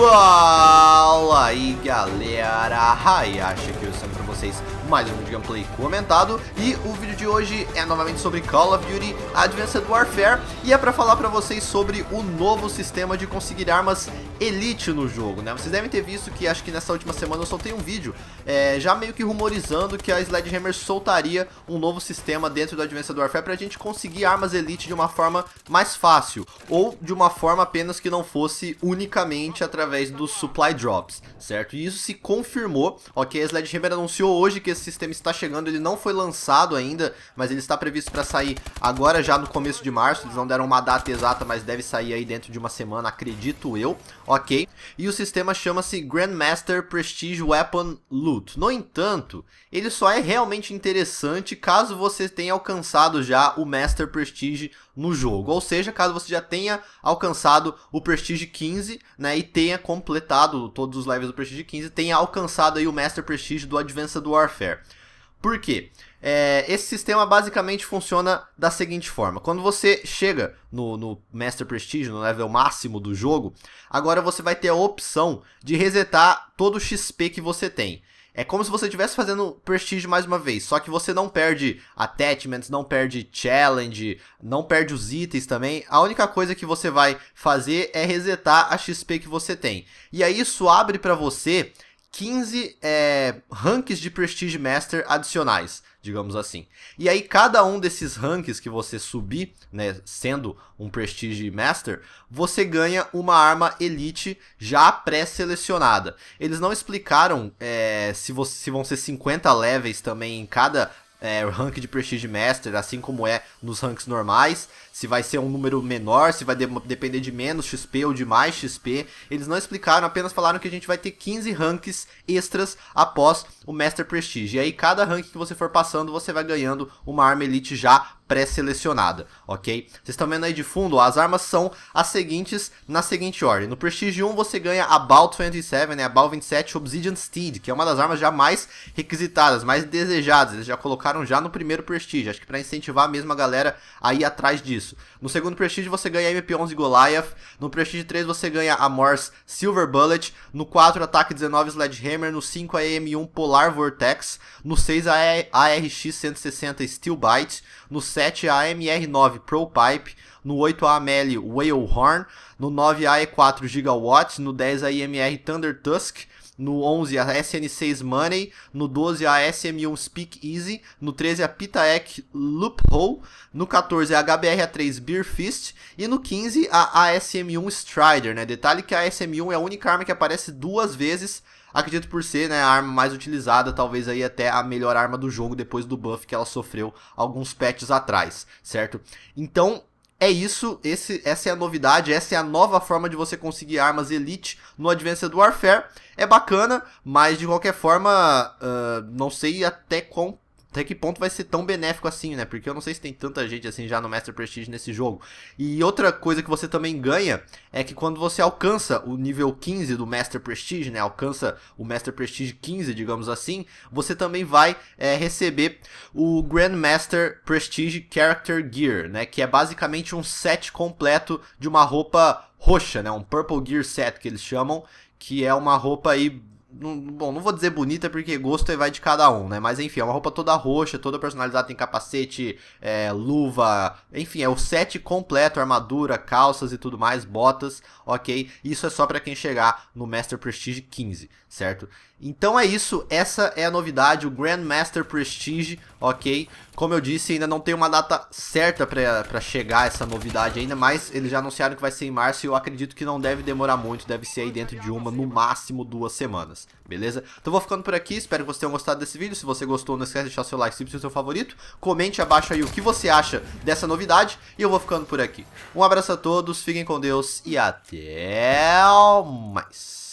Fala aí galera, Hayashi aqui, eu sempre pra vocês mais um gameplay comentado e o vídeo de hoje é novamente sobre Call of Duty Advanced Warfare e é para falar para vocês sobre o novo sistema de conseguir armas Elite no jogo, né? Vocês devem ter visto que acho que nessa última semana eu soltei um vídeo é, já meio que rumorizando que a Sledgehammer soltaria um novo sistema dentro do Advanced Warfare para a gente conseguir armas Elite de uma forma mais fácil ou de uma forma apenas que não fosse unicamente através dos Supply Drops, certo? E isso se confirmou, ok? A Sledgehammer anunciou hoje que esse sistema está chegando, ele não foi lançado ainda, mas ele está previsto para sair agora já no começo de março, eles não deram uma data exata, mas deve sair aí dentro de uma semana, acredito eu, ok? E o sistema chama-se Grandmaster Prestige Weapon Loot. No entanto, ele só é realmente interessante caso você tenha alcançado já o Master Prestige no jogo, ou seja, caso você já tenha alcançado o Prestige 15, né, e tenha completado todos os levels do Prestige 15, tenha alcançado aí o Master Prestige do Advanced Warfare. Porque Por quê? É, esse sistema basicamente funciona da seguinte forma: quando você chega no, no, Master Prestige, no level máximo do jogo, agora você vai ter a opção de resetar todo o XP que você tem. É como se você estivesse fazendo Prestige mais uma vez, só que você não perde attachments, não perde challenge, não perde os itens também. A única coisa que você vai fazer é resetar a XP que você tem. E aí isso abre para você 15 é, ranks de Prestige Master adicionais, digamos assim. E aí, cada um desses ranks que você subir, né, sendo um Prestige Master, você ganha uma arma Elite já pré-selecionada. Eles não explicaram é, se, você, se vão ser 50 levels também em cada é, rank de Prestige Master, assim como é nos ranks normais, se vai ser um número menor, se vai de depender de menos XP ou de mais XP. Eles não explicaram, apenas falaram que a gente vai ter 15 ranks extras após o Master Prestige. E aí, cada rank que você for passando, você vai ganhando uma arma elite já pré-selecionada, ok? Vocês estão vendo aí de fundo, as armas são as seguintes na seguinte ordem. No Prestige 1 você ganha a About 27, né? About 27 Obsidian Steed, que é uma das armas já mais requisitadas, mais desejadas. Eles já colocaram já no primeiro Prestige, acho que para incentivar mesmo a galera a ir atrás disso. No segundo Prestige você ganha a MP11 Goliath, no Prestige 3 você ganha a Morse Silver Bullet, no 4 Ataque 19 Sledgehammer, no 5 a AM1 Polar Vortex, no 6 a ARX 160 Steel Bite, no 7 7 a MR9 ProPipe, no 8A Amelie Whalehorn, no 9A E4 Gigawatt, no 10A IMR Thunder Tusk, no 11 a SN6 Money, no 12 a SM1 Speak Easy, no 13 a Pitaek Loophole, no 14 a HBR3 Beer Fist e no 15 a ASM1 Strider, né? Detalhe que a ASM1 é a única arma que aparece duas vezes Acredito por ser né, a arma mais utilizada, talvez aí até a melhor arma do jogo depois do buff que ela sofreu alguns patches atrás, certo? Então, é isso, esse, essa é a novidade, essa é a nova forma de você conseguir armas Elite no Advanced Warfare. É bacana, mas de qualquer forma, uh, não sei até quão até que ponto vai ser tão benéfico assim, né? Porque eu não sei se tem tanta gente assim já no Master Prestige nesse jogo. E outra coisa que você também ganha é que quando você alcança o nível 15 do Master Prestige, né? Alcança o Master Prestige 15, digamos assim, você também vai é, receber o Grandmaster Prestige Character Gear, né? Que é basicamente um set completo de uma roupa roxa, né? Um Purple Gear Set que eles chamam, que é uma roupa aí bom, não vou dizer bonita porque gosto é vai de cada um, né? Mas enfim, é uma roupa toda roxa, toda personalizada, tem capacete, é, luva, enfim, é o set completo, armadura, calças e tudo mais, botas, ok? Isso é só para quem chegar no Master Prestige 15, certo? Então é isso, essa é a novidade, o Grand Master Prestige, ok? Como eu disse, ainda não tem uma data certa para chegar essa novidade ainda, mas eles já anunciaram que vai ser em março e eu acredito que não deve demorar muito, deve ser aí dentro de uma, no máximo duas semanas beleza? Então vou ficando por aqui, espero que vocês tenham gostado desse vídeo. Se você gostou, não esquece de deixar seu like, se o seu favorito. Comente abaixo aí o que você acha dessa novidade e eu vou ficando por aqui. Um abraço a todos, fiquem com Deus e até mais!